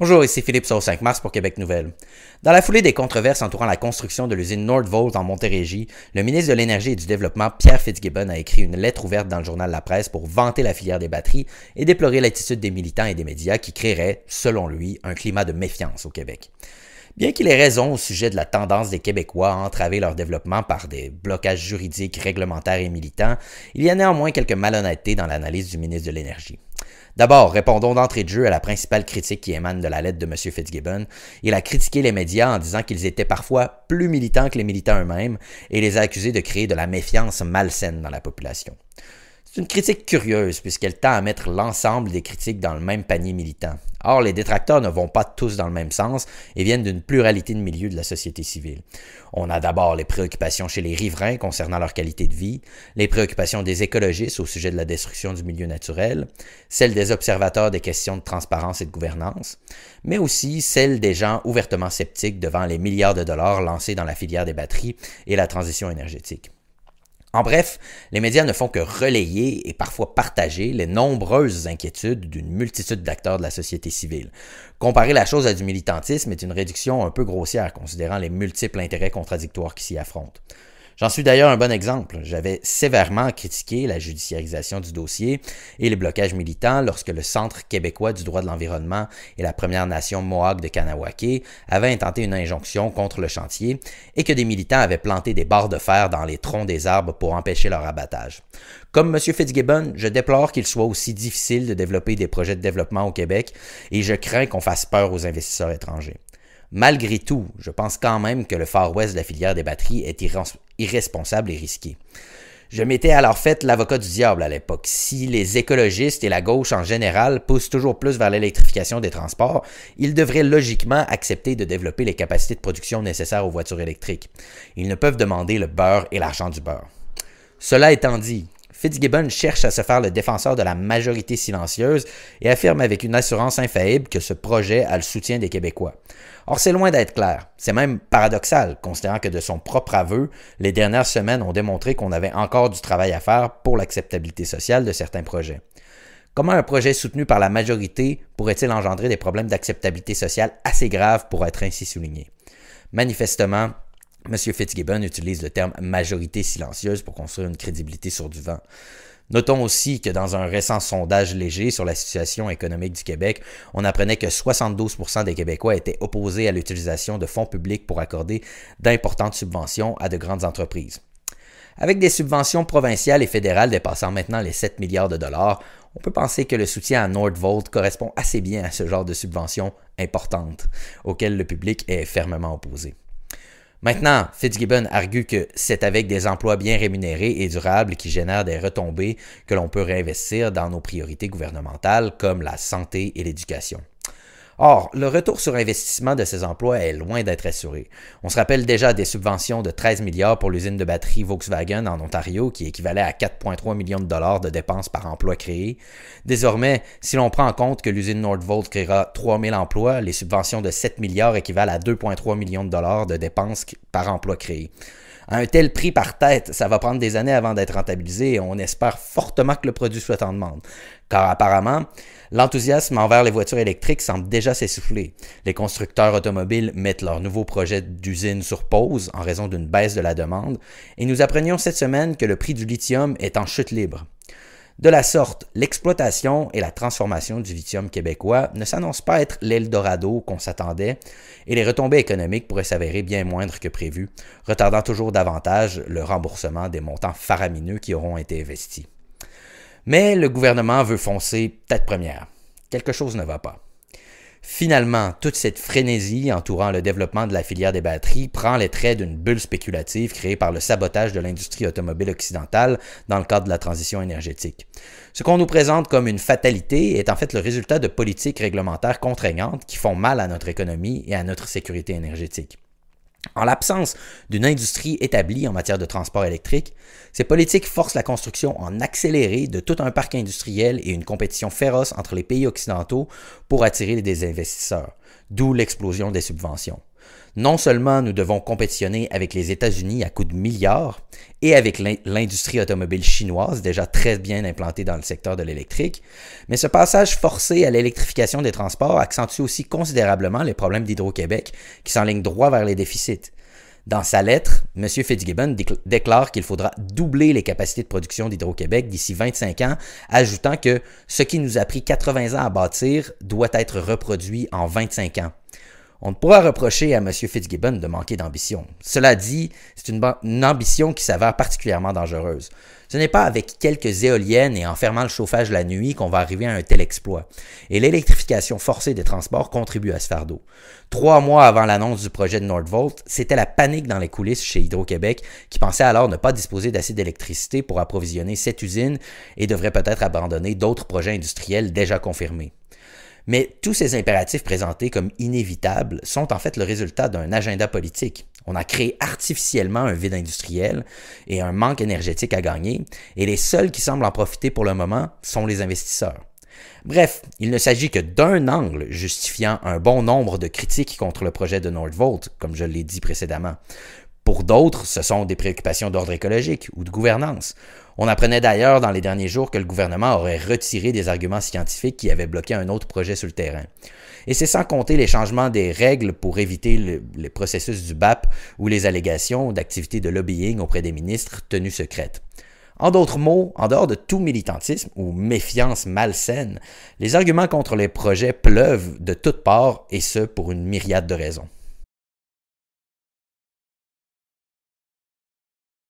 Bonjour, ici Philippe sur 5 mars pour Québec Nouvelle. Dans la foulée des controverses entourant la construction de l'usine Nordvolt en Montérégie, le ministre de l'Énergie et du Développement, Pierre Fitzgibbon, a écrit une lettre ouverte dans le journal La Presse pour vanter la filière des batteries et déplorer l'attitude des militants et des médias qui créerait, selon lui, un climat de méfiance au Québec. Bien qu'il ait raison au sujet de la tendance des Québécois à entraver leur développement par des blocages juridiques, réglementaires et militants, il y a néanmoins quelques malhonnêtetés dans l'analyse du ministre de l'Énergie. D'abord, répondons d'entrée de jeu à la principale critique qui émane de la lettre de M. Fitzgibbon. Il a critiqué les médias en disant qu'ils étaient parfois plus militants que les militants eux-mêmes et les a accusés de créer de la méfiance malsaine dans la population. C'est une critique curieuse puisqu'elle tend à mettre l'ensemble des critiques dans le même panier militant. Or, les détracteurs ne vont pas tous dans le même sens et viennent d'une pluralité de milieux de la société civile. On a d'abord les préoccupations chez les riverains concernant leur qualité de vie, les préoccupations des écologistes au sujet de la destruction du milieu naturel, celles des observateurs des questions de transparence et de gouvernance, mais aussi celles des gens ouvertement sceptiques devant les milliards de dollars lancés dans la filière des batteries et la transition énergétique. En bref, les médias ne font que relayer et parfois partager les nombreuses inquiétudes d'une multitude d'acteurs de la société civile. Comparer la chose à du militantisme est une réduction un peu grossière, considérant les multiples intérêts contradictoires qui s'y affrontent. J'en suis d'ailleurs un bon exemple. J'avais sévèrement critiqué la judiciarisation du dossier et les blocages militants lorsque le Centre québécois du droit de l'environnement et la Première Nation Mohawk de Kanawake avaient intenté une injonction contre le chantier et que des militants avaient planté des barres de fer dans les troncs des arbres pour empêcher leur abattage. Comme M. Fitzgibbon, je déplore qu'il soit aussi difficile de développer des projets de développement au Québec et je crains qu'on fasse peur aux investisseurs étrangers. Malgré tout, je pense quand même que le Far West de la filière des batteries est irresponsable et risqué. Je m'étais alors fait l'avocat du diable à l'époque. Si les écologistes et la gauche en général poussent toujours plus vers l'électrification des transports, ils devraient logiquement accepter de développer les capacités de production nécessaires aux voitures électriques. Ils ne peuvent demander le beurre et l'argent du beurre. Cela étant dit, Fitzgibbon cherche à se faire le défenseur de la majorité silencieuse et affirme avec une assurance infaillible que ce projet a le soutien des Québécois. Or, c'est loin d'être clair. C'est même paradoxal, considérant que de son propre aveu, les dernières semaines ont démontré qu'on avait encore du travail à faire pour l'acceptabilité sociale de certains projets. Comment un projet soutenu par la majorité pourrait-il engendrer des problèmes d'acceptabilité sociale assez graves pour être ainsi souligné? Manifestement, M. Fitzgibbon utilise le terme majorité silencieuse pour construire une crédibilité sur du vent. Notons aussi que dans un récent sondage léger sur la situation économique du Québec, on apprenait que 72% des Québécois étaient opposés à l'utilisation de fonds publics pour accorder d'importantes subventions à de grandes entreprises. Avec des subventions provinciales et fédérales dépassant maintenant les 7 milliards de dollars, on peut penser que le soutien à Nordvolt correspond assez bien à ce genre de subventions importantes auxquelles le public est fermement opposé. Maintenant, Fitzgibbon argue que c'est avec des emplois bien rémunérés et durables qui génèrent des retombées que l'on peut réinvestir dans nos priorités gouvernementales comme la santé et l'éducation. Or, le retour sur investissement de ces emplois est loin d'être assuré. On se rappelle déjà des subventions de 13 milliards pour l'usine de batterie Volkswagen en Ontario, qui équivalait à 4,3 millions de dollars de dépenses par emploi créé. Désormais, si l'on prend en compte que l'usine Nordvolt créera 3 000 emplois, les subventions de 7 milliards équivalent à 2,3 millions de dollars de dépenses par emploi créé à un tel prix par tête, ça va prendre des années avant d'être rentabilisé et on espère fortement que le produit soit en demande. Car apparemment, l'enthousiasme envers les voitures électriques semble déjà s'essouffler. Les constructeurs automobiles mettent leurs nouveaux projets d'usine sur pause en raison d'une baisse de la demande et nous apprenions cette semaine que le prix du lithium est en chute libre. De la sorte, l'exploitation et la transformation du vitium québécois ne s'annoncent pas être l'Eldorado qu'on s'attendait, et les retombées économiques pourraient s'avérer bien moindres que prévu, retardant toujours davantage le remboursement des montants faramineux qui auront été investis. Mais le gouvernement veut foncer tête première. Quelque chose ne va pas. Finalement, toute cette frénésie entourant le développement de la filière des batteries prend les traits d'une bulle spéculative créée par le sabotage de l'industrie automobile occidentale dans le cadre de la transition énergétique. Ce qu'on nous présente comme une fatalité est en fait le résultat de politiques réglementaires contraignantes qui font mal à notre économie et à notre sécurité énergétique. En l'absence d'une industrie établie en matière de transport électrique, ces politiques forcent la construction en accéléré de tout un parc industriel et une compétition féroce entre les pays occidentaux pour attirer des investisseurs, d'où l'explosion des subventions. Non seulement nous devons compétitionner avec les États-Unis à coups de milliards et avec l'industrie automobile chinoise déjà très bien implantée dans le secteur de l'électrique, mais ce passage forcé à l'électrification des transports accentue aussi considérablement les problèmes d'Hydro-Québec qui s'enlignent droit vers les déficits. Dans sa lettre, M. Fitzgibbon déclare qu'il faudra doubler les capacités de production d'Hydro-Québec d'ici 25 ans, ajoutant que ce qui nous a pris 80 ans à bâtir doit être reproduit en 25 ans. On ne pourra reprocher à M. Fitzgibbon de manquer d'ambition. Cela dit, c'est une, ambition qui s'avère particulièrement dangereuse. Ce n'est pas avec quelques éoliennes et en fermant le chauffage la nuit qu'on va arriver à un tel exploit. Et l'électrification forcée des transports contribue à ce fardeau. Trois mois avant l'annonce du projet de Nordvolt, c'était la panique dans les coulisses chez Hydro-Québec, qui pensait alors ne pas disposer d'assez d'électricité pour approvisionner cette usine et devrait peut-être abandonner d'autres projets industriels déjà confirmés. Mais tous ces impératifs présentés comme inévitables sont en fait le résultat d'un agenda politique. On a créé artificiellement un vide industriel et un manque énergétique à gagner, et les seuls qui semblent en profiter pour le moment sont les investisseurs. Bref, il ne s'agit que d'un angle justifiant un bon nombre de critiques contre le projet de Nordvolt, comme je l'ai dit précédemment. Pour d'autres, ce sont des préoccupations d'ordre écologique ou de gouvernance. On apprenait d'ailleurs dans les derniers jours que le gouvernement aurait retiré des arguments scientifiques qui avaient bloqué un autre projet sur le terrain. Et c'est sans compter les changements des règles pour éviter les processus du BAP ou les allégations d'activités de lobbying auprès des ministres tenues secrètes. En d'autres mots, en dehors de tout militantisme ou méfiance malsaine, les arguments contre les projets pleuvent de toutes parts et ce pour une myriade de raisons.